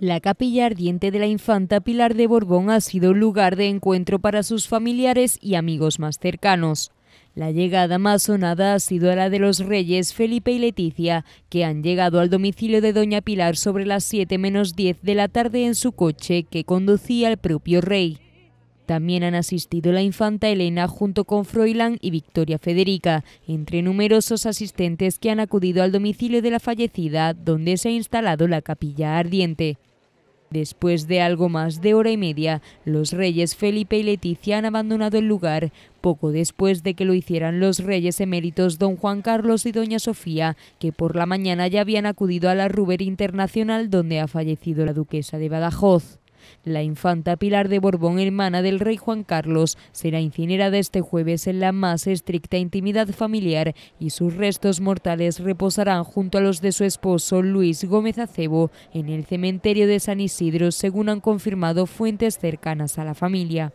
La capilla ardiente de la infanta Pilar de Borbón ha sido lugar de encuentro para sus familiares y amigos más cercanos. La llegada más sonada ha sido la de los reyes Felipe y Leticia, que han llegado al domicilio de Doña Pilar sobre las 7 menos 10 de la tarde en su coche que conducía el propio rey. También han asistido la infanta Elena junto con Froilán y Victoria Federica, entre numerosos asistentes que han acudido al domicilio de la fallecida, donde se ha instalado la capilla ardiente. Después de algo más de hora y media, los reyes Felipe y Leticia han abandonado el lugar, poco después de que lo hicieran los reyes eméritos don Juan Carlos y doña Sofía, que por la mañana ya habían acudido a la Ruber Internacional donde ha fallecido la duquesa de Badajoz. La infanta Pilar de Borbón, hermana del rey Juan Carlos, será incinerada este jueves en la más estricta intimidad familiar y sus restos mortales reposarán junto a los de su esposo Luis Gómez Acebo en el cementerio de San Isidro, según han confirmado fuentes cercanas a la familia.